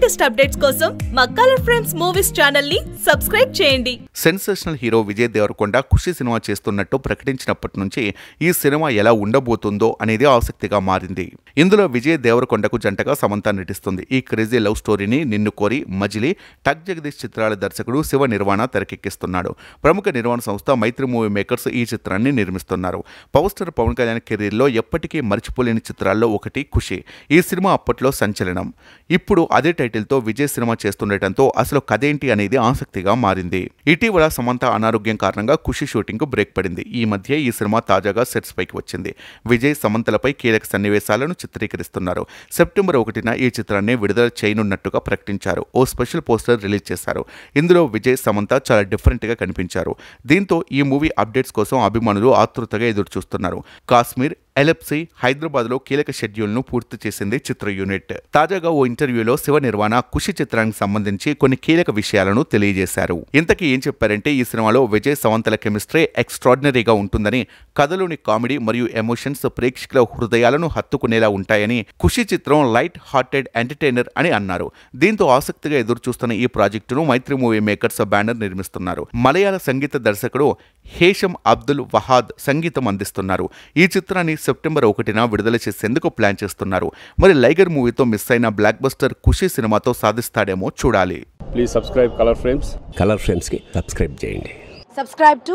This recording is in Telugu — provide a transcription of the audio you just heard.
లేటెస్ట్ అప్డేట్స్ కోసం మా కలర్ ఫ్రేమ్స్ మూవీస్ ఛానల్ ని సబ్స్క్రైబ్ చేయండి సెన్సేషనల్ హీరో విజయ్ దేవరకొండ ఖుషి సినిమా చేస్తున్నట్టు ప్రకటించినప్పటి నుంచి ఈ సినిమా ఎలా ఉండబోతుందో అనేది ఆసక్తిగా మారింది ఇందులో విజయ్ దేవరకొండకు జంటగా సమంత నటిస్తుంది ఈ క్రేజీ లవ్ స్టోరీని నిన్ను కోరి మజిలీ టక్ జగదీష్ చిత్రాల దర్శకుడు శివ నిర్వాణ తెరకెక్కిస్తున్నాడు ప్రముఖ నిర్వాణ సంస్థ మైత్రి మూవీ మేకర్స్ ఈ చిత్రాన్ని నిర్మిస్తున్నారు పవర్ స్టార్ పవన్ కళ్యాణ్ కెరీర్లో ఎప్పటికీ మర్చిపోలేని చిత్రాల్లో ఒకటి ఖుషి ఈ సినిమా అప్పట్లో సంచలనం ఇప్పుడు అదే టైటిల్తో విజయ్ సినిమా చేస్తుండటంతో అసలు కథేంటి అనేది ఆసక్తిగా మారింది ఇటీవల సమంత అనారోగ్యం కారణంగా ఖుషి షూటింగ్కు బ్రేక్ పడింది ఈ మధ్య ఈ సినిమా తాజాగా సెట్స్ పైకి వచ్చింది విజయ్ సమంతలపై కీలక సన్నివేశాలను చిత్రీకరిస్తున్నారు సెప్టెంబర్ ఒకటిన ఈ చిత్రాన్ని విడుదల చేయనున్నట్టుగా ప్రకటించారు ఓ స్పెషల్ పోస్టర్ రిలీజ్ చేశారు ఇందులో విజయ్ సమంత చాలా డిఫరెంట్గా కనిపించారు దీంతో ఈ మూవీ అప్డేట్స్ కోసం అభిమానులు ఆతృతగా ఎదురు చూస్తున్నారు కాశ్మీర్ హైదరాబాద్ లో కీలక షెడ్యూల్ ను పూర్తి చేసింది చిత్ర యూనిట్ తాజాగా ఓ ఇంటర్వ్యూలో శివ నిర్వాణ కుషి చిత్రానికి సంబంధించి కొన్ని కీలక విషయాలను తెలియజేశారు ఇంతకీ ఏం చెప్పారంటే ఈ సినిమాలో విజయ్ సవంతల కెమిస్ట్రీ ఎక్స్ట్రాడినరీగా ఉంటుందని కథలోని కామెడీ మరియు ఎమోషన్స్ ప్రేక్షకుల హృదయాలను హత్తుకునేలా ఉంటాయని ఖుషి చిత్రం లైట్ హార్టెడ్ ఎంటర్టైనర్ అని అన్నారు దీంతో ఆసక్తిగా ఎదురుచూస్తున్న ఈ ప్రాజెక్టును మైత్రి మూవీ మేకర్స్ బ్యానర్ నిర్మిస్తున్నారు మలయాళ సంగీత దర్శకుడు హేషం అబ్దుల్ వహాద్ సంగీతం అందిస్తున్నారు ఈ చిత్రాన్ని సెప్టెంబర్ ఒకటిన విడుదల చేసేందుకు ప్లాన్ చేస్తున్నారు మరి లైగర్ మూవీతో మిస్ అయిన బ్లాక్ బస్టర్ ఖుషి సినిమాతో సాధిస్తాడేమో చూడాలి please subscribe colour frames colour frames కి సబ్స్క్రైబ్ చేయండి సబ్స్క్రైబ్ టు